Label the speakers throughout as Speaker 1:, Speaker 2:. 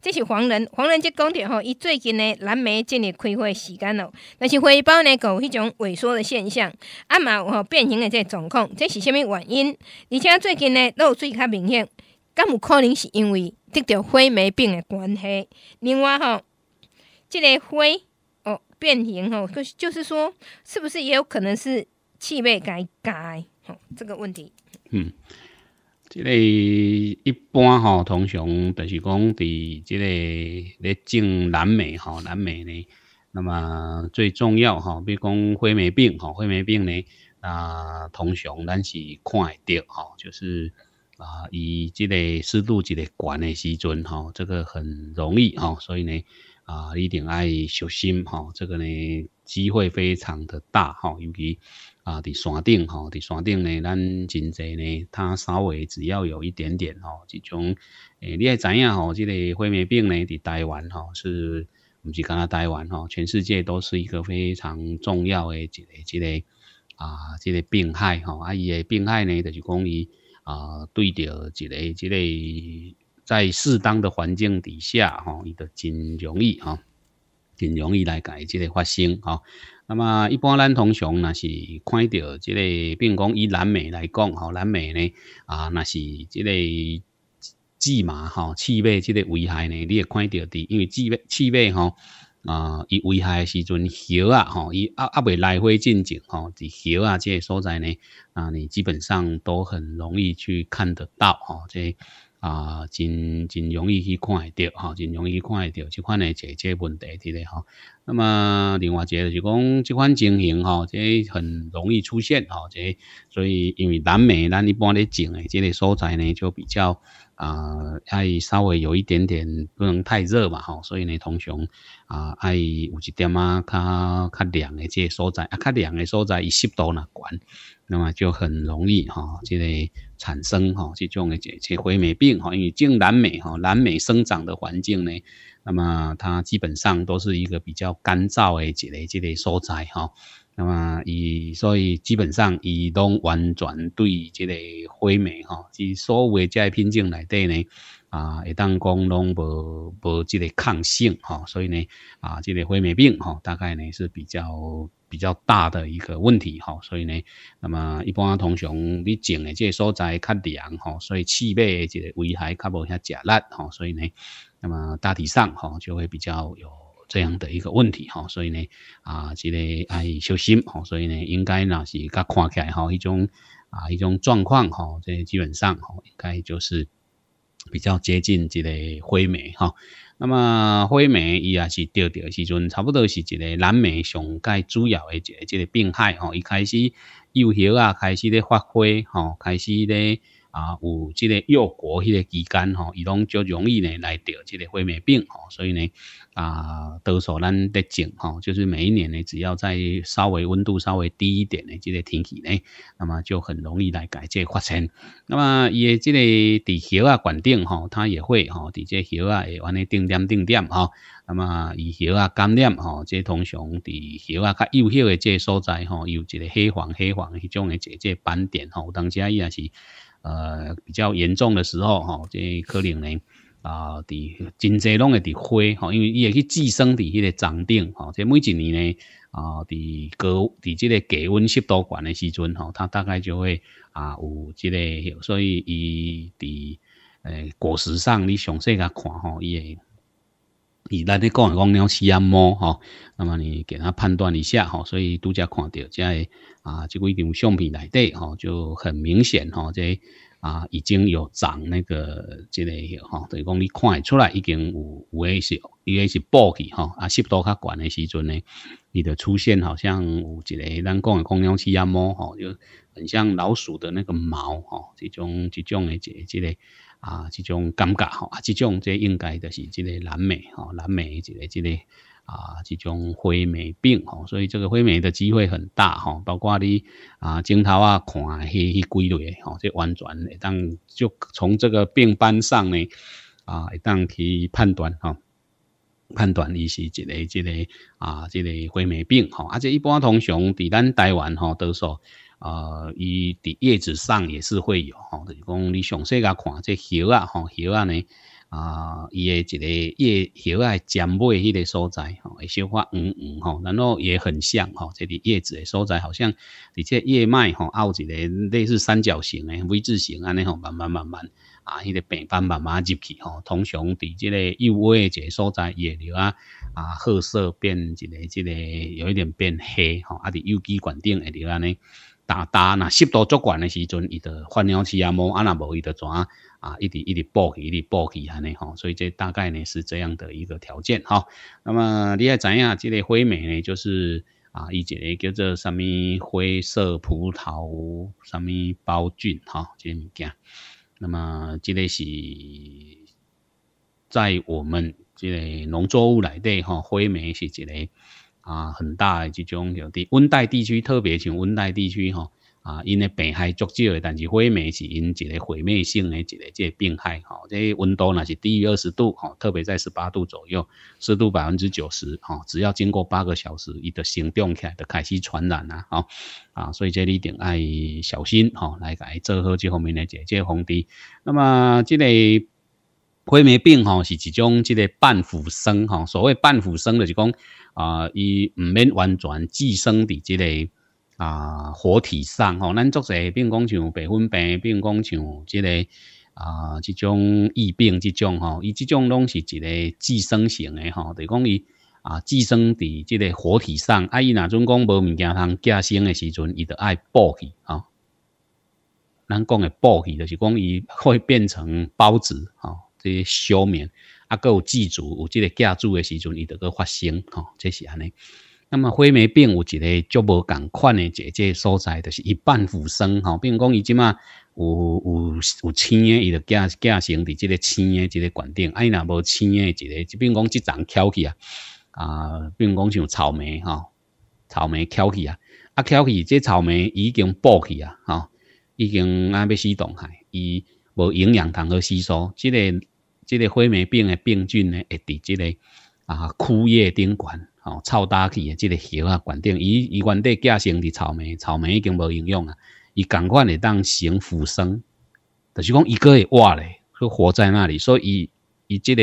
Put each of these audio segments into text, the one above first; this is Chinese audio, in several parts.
Speaker 1: 这是黄人，黄人节讲着吼，伊最近呢蓝莓进入开花时间咯，但是花苞呢有迄种萎缩的现象，啊嘛有吼变形的这状况，这是虾米原因？而且最近呢漏水较明显，敢有可能是因为得着灰霉病的关系？另外吼，这个灰哦变形吼，就就是说，是不是也有可能是气味改改？吼这个问题，嗯。即个一般吼，通常就是讲，伫即个咧种蓝莓吼，蓝莓呢，那么最重要吼，比如讲灰霉病吼，灰霉病呢，啊，通常咱是看会到吼，就是啊，以即个湿度即个悬的时候吼，这个很容易吼，所以呢。啊，一定爱小心哈，这个呢，机会非常的大哈，尤其啊，伫山顶哈，伫山顶呢，咱真侪呢，它稍微只要有一点点哈，这种诶，你也知影吼，这个灰霉病呢，伫台湾吼是，唔是仅啊台湾吼，全世界都是一个非常重要的一个一个啊，这个病害哈，啊伊个病害呢，就是讲伊啊，对着一个一个。在适当的环境底下，哈，伊都挺容易，哈，挺容易来改，这个发生，哈。那么一般咱通常呢是看到这比如讲以南美来讲，哈，南美呢，啊，那是这个。寄马，哈，赤背这个危害呢，你也看到的，因为赤背，赤背，哈，啊，伊危害时阵喉啊，哈，伊啊啊未来回进进，哈，伫喉啊这些所在呢，啊，你基本上都很容易去看得到，哈，这。啊，真真容易去看得到，哈，真容易看得到，即款来解决问题的嘞，哈。那么另外一个就讲，即款情形，哈，即很容易出现，哈，即所以因为南美咱一般咧种的，即个所在呢就比较。啊，爱稍微有一点点，不能太热嘛，哈，所以呢，通常啊，爱有一点啊，较较凉的这所在，啊，较凉的所在，以湿度呢高，那么就很容易哈，这个产生哈，这种的这这灰霉病哈，因为种南美哈，南美生长的环境呢，那么它基本上都是一个比较干燥的这类这类所在哈。那么，以所以基本上，以拢完全对这个灰霉哈，即所谓个品种内底呢啊，一旦讲农无无即个抗性哈，所以呢啊，即个灰霉病哈，大概呢是比较比较大的一个问题哈，所以呢，那么一般通常你种的即个所在较凉哈，所以气味即个危害较无遐吃力哈，所以呢，那么大体上哈就会比较有。这样的一个问题哈，所以呢，啊，这个还小心哈，所以呢，应该呢是看起来哈一种啊一种状况哈，这基本上哈应该就是比较接近这个灰霉哈。那么灰霉伊也是钓钓时阵，差不多是一个蓝莓上盖主要的这这个病害哈，一开始幼苗啊开始咧发灰哈，开始咧。啊，有这个幼果迄个期间吼，伊拢较容易呢来得这个灰霉病吼，所以呢啊，多数咱得种吼，就是每一年呢，只要在稍微温度稍微低一点的这个天气呢，那么就很容易来改这发生。那么伊的这个地球啊、管顶吼，它也会吼，地这叶啊会安尼定点、定点吼。那么伊叶啊感染吼，这通常地叶啊较幼小的这所在吼，有一个黑黄黑黄迄种的这这斑点吼，当时啊伊也是。呃，比较严重的时候，吼，即可能呢，啊，伫真侪拢会伫花，吼，因为伊会去寄生伫迄个长顶，吼，即每一年呢，啊，伫高伫即个低温湿度管的时阵，吼，它大概就会啊有即个，所以伊伫诶果实上，你详细甲看，吼，伊会。以咱咧讲讲鸟屎鸭猫吼，那么你给他判断一下吼。所以拄只看到在啊，这几张相片内底吼，就很明显吼。这啊已经有长那个这个吼，等于讲你看出来已经有有诶是有一是暴起吼，啊湿度较管的时阵呢，你的出现好像有一个咱讲有公鸟屎鸭猫吼，就很像老鼠的那个毛吼，这种这种的这这个。啊，这种感觉吼，啊，这种这应该就是这个蓝莓吼，蓝莓这个这个啊，这种灰霉病吼，所以这个灰霉的机会很大吼，包括你啊镜头啊看迄迄几类吼，这完全会当就从这个病斑上呢啊，会当去判断吼。判断伊是一个这个啊，这个灰霉病吼，而且一般通常伫咱台湾吼多数。啊，伊伫叶子上也是会有吼，就是讲你详细甲看这叶啊，吼叶啊呢，啊，伊诶一个叶叶啊尖尾迄个所在吼会小花黄黄吼，然后也很像吼，这里叶子诶所在好像而且叶脉吼凹一个类似三角形诶 V 字形安尼吼，慢慢慢慢啊，迄个病斑慢慢入去吼，通常伫这个幼叶诶一个所在叶流啊啊褐色变一个，即个有一点变黑吼，啊伫右枝管顶会流安尼，打打那湿度足悬的时阵，伊的换尿器啊，无啊那无伊的怎啊，一直一直爆起，一直爆起安尼吼，所以这大概呢是这样的一个条件哈。那么你还知影，即个灰霉呢，就是啊，伊即个叫做啥物灰色葡萄啥物孢菌哈，即物件。那么即个是在我们即个农作物内底哈，灰霉是一个。啊，很大的这种叫的温带地区，特别像温带地区哈，啊，因为病害足少的，但是毁灭是因一个毁灭性的一个这病害哈，这温度若是低于二十度哈，特别在十八度左右，湿度百分之九十哈，只要经过八个小时，伊的行动起来就开始传染了哈，啊，所以这里定爱小心哈，来来做好这方面个即个防治，那么这个。灰霉病哈是一种即个半腐生哈，所谓半腐生的就是讲啊，伊毋免完全寄生伫即个啊活体上哈。咱做者比如讲像白粉病、比如讲像即个啊这种疫病即种吼，伊即种拢是一个寄生型的哈，就讲伊啊寄生伫即个活体上。啊伊若准讲无物件通寄生的时阵，伊就爱爆起啊。咱讲的爆起就是讲伊会变成孢子吼、这些消眠，啊，个有祭祖，有这个寄祖的时阵，伊得个发生吼，这是安尼。那么灰霉病有一个足无同款的即个所在就是一半附生吼，并讲伊即嘛有有有青的，伊就嫁嫁型伫即个青的即个管顶，啊伊若无青的即个，即比如讲即丛翘起啊，啊，比如讲像草莓吼，草莓翘起啊，啊翘起即草莓已经爆起啊，吼已经啊要死冻害伊。无营养糖可吸收，即个即个灰霉病的病菌呢，会伫即个啊枯叶顶管哦，臭大气的即个叶啊管顶。伊伊原地寄生伫草莓，草莓已经无营养啊，伊赶快会当行腐生，就是讲伊个会活咧，去活在那里。所以伊即个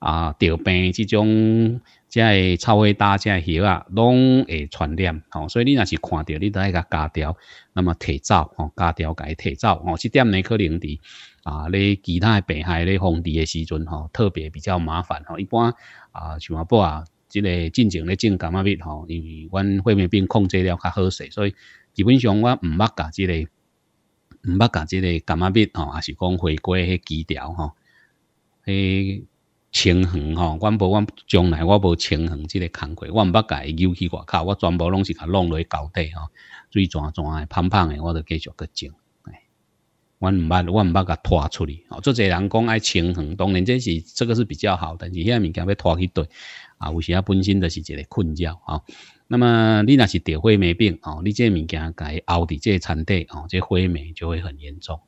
Speaker 1: 啊掉病即种。即会臭鞋搭，即个鞋啊，拢会传染吼。所以你若是看到，你得爱甲加掉，那么摕走吼，加掉甲伊摕走吼。即点呢可能伫啊，你其他诶病害咧防治诶时阵吼，特别比较麻烦吼。一般啊，像阿不啊，即个进前咧种感冒病吼，因为阮血炎病控制了较好势，所以基本上我毋捌甲即个，毋捌甲即个感冒病吼，也是讲回归迄基调吼，迄。平衡吼，我无，我将来我无平衡即个工课，我毋捌甲伊揪去外口，我全部拢是甲弄落去沟底吼，水壮壮诶，胖胖诶，我都继续去种。阮毋捌，阮毋捌甲拖出去哦，做侪人讲爱平衡，当然这是这个是比较好但是遐物件要拖去对，啊，有时啊本身就是一个困扰吼，那么你若是得灰霉病哦，你这物件甲伊熬伫这田底吼，这灰霉就会很严重。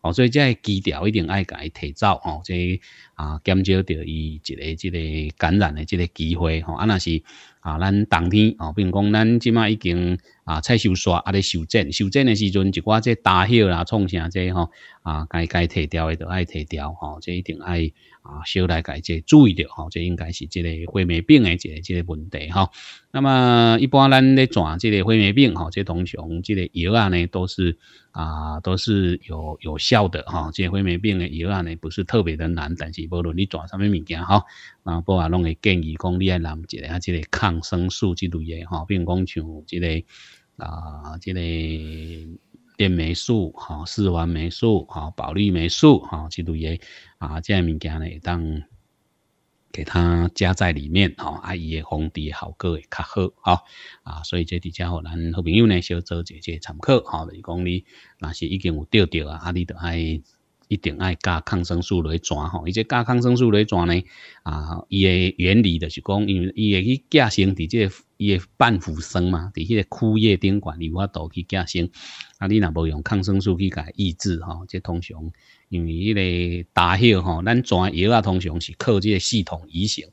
Speaker 1: 哦，所以这个基调一定爱甲伊提走哦，这啊减少着伊一个这个感染的这个机会吼，啊那是。啊，咱冬天哦，并讲咱即卖已经啊在修煞啊咧修整，修整的时阵，一寡这搭药啦、创啥这吼啊，该该提掉的都爱提掉吼，这一定爱啊，小来改这注意着吼，这应该是即个灰霉病的即个即个问题吼。那么一般咱咧转即个灰霉病吼，即个同学即个药啊呢都是啊都是有有效的哈，即个灰霉病的药啊呢不是特别的难，但是无论你转什么物件吼，啊，不啊拢会建议讲你爱哪一个啊，即个抗。生素之类嘅，哈，比如讲像之类啊，之类链霉素，哈，四环霉素，哈，保力霉素，哈，之类嘅，啊，这物件呢，当给它加在里面，哈，啊，伊嘅防治效果会较好，哈，啊，所以这底家伙，咱好朋友呢，小做一节参考，哈，就讲你，若是已经有钓钓啊，啊，你都爱。一定爱加抗生素来转吼，而且加抗生素来转呢，啊，伊的原理就是讲，因为伊会去寄生伫这伊的半腐生嘛，伫迄个枯叶顶管里法度去寄生，啊，你若无用抗生素去甲抑制吼，即通常因为迄个大药吼，咱转药啊通常是靠这系统移行。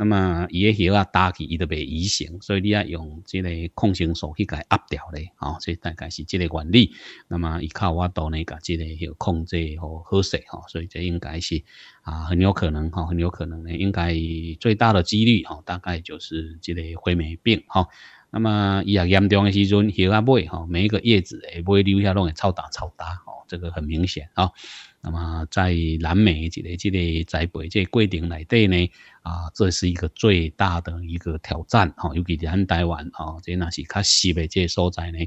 Speaker 1: 那么伊个血啊打起伊都袂移行，所以你要用即个控性素去甲压掉咧，吼，所以大概是即个原理。那么伊靠我岛呢，甲即个控制和好势吼，所以这应该是啊很有可能吼，很有可能呢，应该最大的几率吼，大概就是即个灰霉病哈。那么伊啊严重嘅时阵，叶啊尾吼，每一个叶子诶尾留下拢会超打超打吼，这个很明显啊。那么在南美即个即个栽培即个过程内底呢，啊，这是一个最大的一个挑战吼，尤其是咱台湾啊，即那是较西边即个所在呢，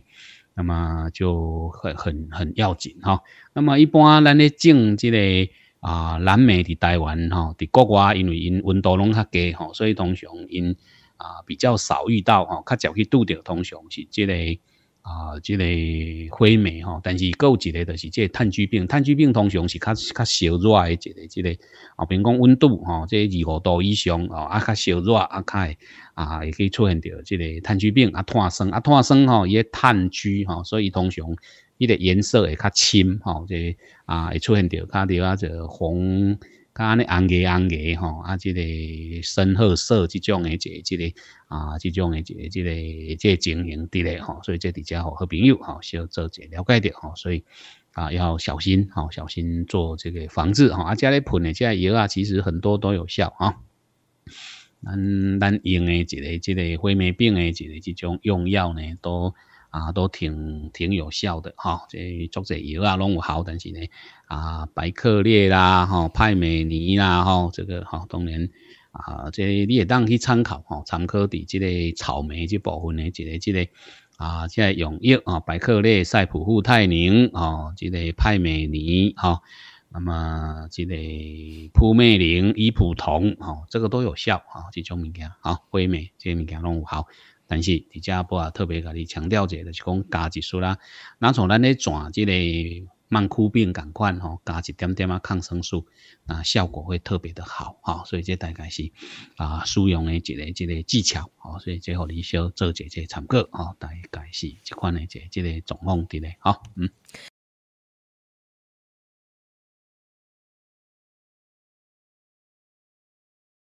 Speaker 1: 那么就很很很要紧哈。那么一般咱咧种即个啊南美的台湾吼，伫国外因为因温度拢较低吼，所以通常因。啊，比较少遇到哦，较少去拄到，通常是即个啊，即个灰霉吼。但是有一个就是即炭疽病，炭疽病通常是较较烧热的一个即个啊，比如讲温度吼，即二五度以上哦，啊较烧热啊较会啊，会去出现着即个炭疽病啊，炭生啊，炭生吼也炭疽吼，所以通常伊个颜色会较深吼，即啊会出现到较另外就红。安尼红诶红诶吼啊，即个深褐色即种诶，即即个啊，即种诶，即即个即个经营伫咧吼，所以即伫遮吼，好朋友吼，少做些了解着吼，所以啊，要小心吼，小心做这个防治吼，啊，遮咧喷诶遮药啊，其实很多都有效啊，咱咱用诶一个即个灰霉病诶一个即种用药呢都。啊，都挺挺有效的哈，这作者药啊拢有好，但是呢啊，白克列啦哈，派美尼啦哈，这个哈，当然啊，这你会当去参考哈，参考伫即个草莓即部分的即个即个啊，即个用药啊，白克列、赛普富泰宁啊，即个派美尼哈，那么即个扑灭灵、伊普酮啊，这个都有效啊，即种物件啊，灰霉即物件拢有好。但是李家波啊特别家你强调者，就是讲加一束啦，那从咱咧转即个慢枯病状况吼，加一点点啊抗生素，啊效果会特别的好吼，所以这大概是啊，使用的一个即个技巧吼，所以最后你少做一节参考吼，大概是即款的一个即个状况伫咧吼，嗯。